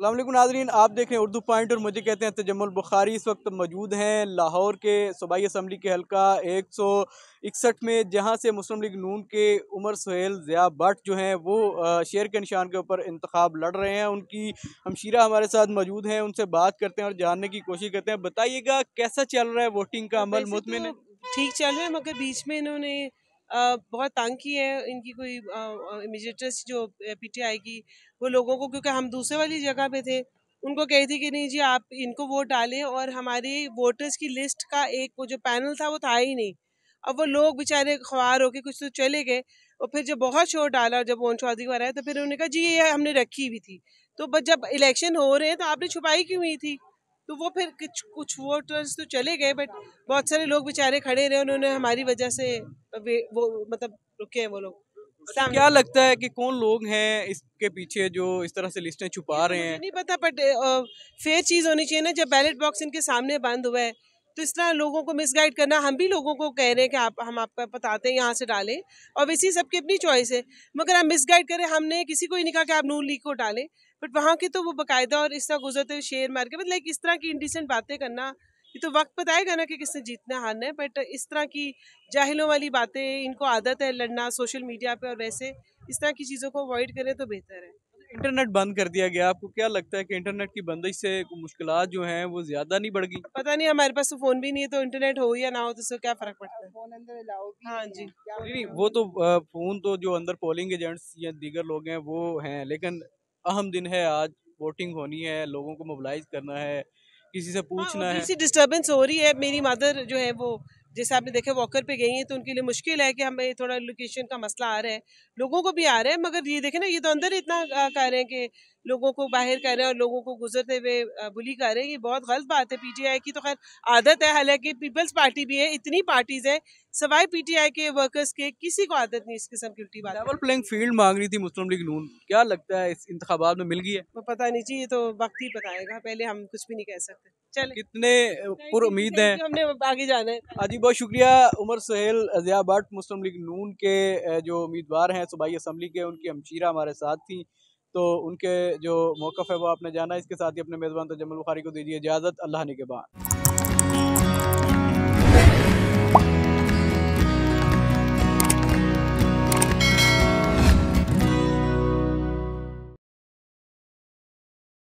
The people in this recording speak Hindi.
अल्लाह नाजरीन आप देख रहे हैं उर्दू पॉइंट और मुझे कहते हैं तजमल बुखारी इस वक्त मौजूद हैं लाहौर के सूबाई असम्बली के हलका एक सौ इकसठ में जहां से मुस्लिम लीग नून के उमर सहेल ज़िया भट्ट जो हैं वो शेर के निशान के ऊपर इंतखब लड़ रहे हैं उनकी हमशीरा हमारे साथ मौजूद हैं उनसे बात करते हैं और जानने की कोशिश करते हैं बताइएगा कैसा चल रहा है वोटिंग का अमल तो मुतमिन ठीक चल रहा है मगर बीच में इन्होंने बहुत तंग की है इनकी कोई इमिजिएटर्स जो पीटीआई की वो लोगों को क्योंकि हम दूसरे वाली जगह पे थे उनको कही थी कि नहीं जी आप इनको वोट डालें और हमारी वोटर्स की लिस्ट का एक वो जो पैनल था वो था ही नहीं अब वो लोग बेचारे ख्वार होके कुछ तो चले गए और फिर जब बहुत शोर डाला और जब ओन चौधरी को आया तो फिर उन्होंने कहा जी ये हमने रखी हुई थी तो बस जब इलेक्शन हो रहे हैं तो आपने छुपाई क्यों हुई थी तो वो फिर कुछ कुछ वोटर्स तो चले गए बट बहुत सारे लोग बेचारे खड़े रहे उन्होंने हमारी वजह से वो मतलब रुके हैं वो लोग अच्छा, क्या लगता है कि कौन लोग हैं इसके पीछे जो इस तरह से लिस्टें छुपा तो रहे हैं नहीं पता बट फेयर चीज़ होनी चाहिए ना जब बैलेट बॉक्स इनके सामने बंद हुआ है तो इस तरह लोगों को मिसगाइड करना हम भी लोगों को कह रहे हैं कि आप हम आपका बताते हैं यहाँ से डालें और ऑब्वियसली सबकी अपनी चॉइस है मगर हम मिसगाइड करें हमने किसी को ही नहीं कहा कि आप नून लीग को डालें बट वहाँ के तो वो बाकायदा और इस तरह गुजरते हुए शेयर मार के मतलब इस तरह की इंडिसेंट बातें करना ये तो वक्त बताएगा ना कि किसने जीतना हारना है बट इस तरह की जाहिलों वाली बातें इनको आदत है लड़ना सोशल मीडिया पर और वैसे इस तरह की चीज़ों को अवॉइड करें तो बेहतर है इंटरनेट बंद कर दिया गया आपको क्या लगता है कि इंटरनेट की बंदिश से मुश्किल जो हैं वो ज़्यादा नहीं बढ़ गई पता नहीं हमारे पास तो फ़ोन भी नहीं है तो इंटरनेट हो या ना हो तो उससे क्या फ़र्क पड़ता है फ़ोन अंदर हाँ जी नहीं वो तो फ़ोन तो जो अंदर पोलिंग एजेंट्स या दीगर लोग हैं वो हैं लेकिन अहम दिन है आज वोटिंग होनी है लोगों को मोबलाइज करना है किसी से हाँ, पूछना है डिस्टर्बेंस हो रही है मेरी मदर जो है वो जैसे आपने देखा वॉकर पे गई हैं तो उनके लिए मुश्किल है कि हमें थोड़ा लोकेशन का मसला आ रहा है लोगों को भी आ रहा है मगर ये देखें ना ये तो अंदर इतना कह रहे हैं कि लोगों को बाहर कर रहे हैं और लोगों को गुजरते हुए बुली कर रहे हैं ये बहुत गलत बात है पीटीआई की तो खैर आदत है हालांकि पीपल्स पार्टी भी है इतनी पार्टीज है सवाई पीटीआई के वर्कर्स के किसी को आदत नहीं इस किस्म की उल्टी बात डबल फील्ड मांग रही थी मुस्लिम लीग नून क्या लगता है इस इंतबाब में मिल गई है पता नहीं जी ये तो वक्त ही बताएगा पहले हम कुछ भी नहीं कह सकते कितने पुर उम्मीद है हमने आगे जाना है हाँ जी बहुत शुक्रिया उमर सुहेल जिया भट्ट मुस्लिम लीग नून के जो उम्मीदवार हैं सूबाई असम्बली के उनकी हमशीरा हमारे साथ थी तो उनके जो मौक़ है वो आपने जाना इसके साथ ही अपने मेज़बान तजमल तो बुखारी को दीजिए इजाज़त अल्लाह ने के बाद